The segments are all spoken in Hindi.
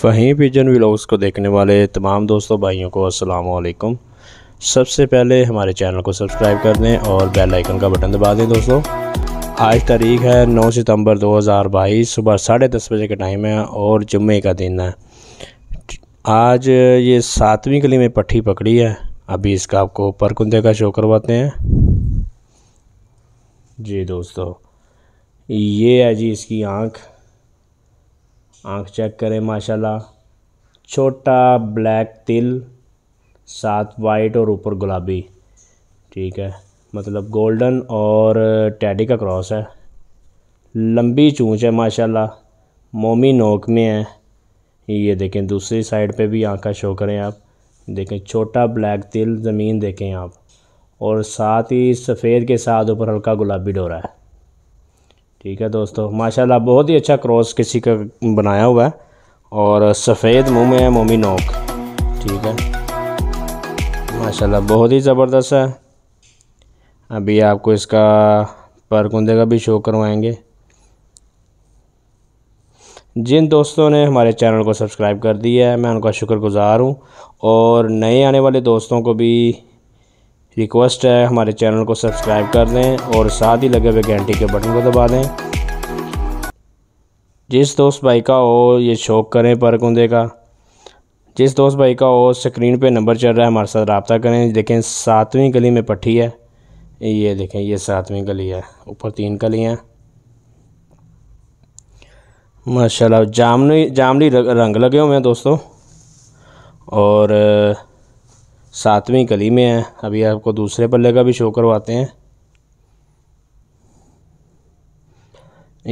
फ़हीम पिजन व्लॉग्स को देखने वाले तमाम दोस्तों भाइयों को अस्सलाम वालेकुम सबसे पहले हमारे चैनल को सब्सक्राइब कर दें और बेल आइकन का बटन दबा दें दोस्तों आज तारीख है 9 सितंबर 2022 सुबह साढ़े दस बजे का टाइम है और जुम्मे का दिन है आज ये सातवीं गली में पट्टी पकड़ी है अभी इसका आपको कुंदे का शो करवाते हैं जी दोस्तों ये है जी इसकी आँख आँख चेक करें माशाल्लाह छोटा ब्लैक तिल सात वाइट और ऊपर गुलाबी ठीक है मतलब गोल्डन और टैडी का क्रॉस है लंबी चूँच है माशाल्लाह मोमी नोक में है ये देखें दूसरी साइड पे भी आँखा शो करें आप देखें छोटा ब्लैक तिल ज़मीन देखें आप और साथ ही सफ़ेद के साथ ऊपर हल्का गुलाबी डोरा है ठीक है दोस्तों माशाल्लाह बहुत ही अच्छा क्रॉस किसी का बनाया हुआ है और सफ़ेद मुँह में है मोमी नोक ठीक है माशाल्लाह बहुत ही ज़बरदस्त है अभी आपको इसका परकुंदे का भी शो करवाएंगे जिन दोस्तों ने हमारे चैनल को सब्सक्राइब कर दिया है मैं उनका शुक्रगुजार हूँ और नए आने वाले दोस्तों को भी रिक्वेस्ट है हमारे चैनल को सब्सक्राइब कर दें और साथ ही लगे हुए घंटी के बटन को दबा दें जिस दोस्त भाई का हो ये शौक करें पर कुंदे का जिस दोस्त भाई का हो स्क्रीन पे नंबर चल रहा है हमारे साथ रबता करें देखें सातवीं गली में पट्टी है ये देखें ये सातवीं गली है ऊपर तीन गलियाँ माशाल्लाह जामनी जामनी रंग लगे हुए हैं दोस्तों और सातवीं कली में है अभी आपको दूसरे पल्ले का भी शो करवाते हैं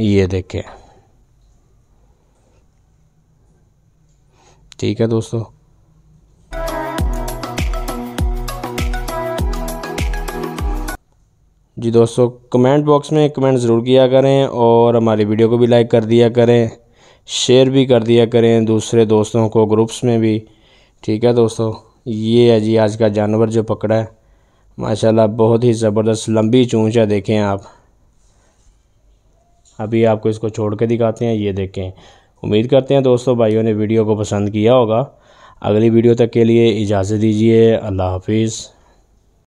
ये देखें ठीक है दोस्तों जी दोस्तों कमेंट बॉक्स में कमेंट ज़रूर किया करें और हमारी वीडियो को भी लाइक कर दिया करें शेयर भी कर दिया करें दूसरे दोस्तों को ग्रुप्स में भी ठीक है दोस्तों ये है जी आज का जानवर जो पकड़ा है माशाल्लाह बहुत ही ज़बरदस्त लंबी चूँच है देखें आप अभी आपको इसको छोड़ के दिखाते हैं ये देखें उम्मीद करते हैं दोस्तों भाइयों ने वीडियो को पसंद किया होगा अगली वीडियो तक के लिए इजाज़त दीजिए अल्लाह हाफिज़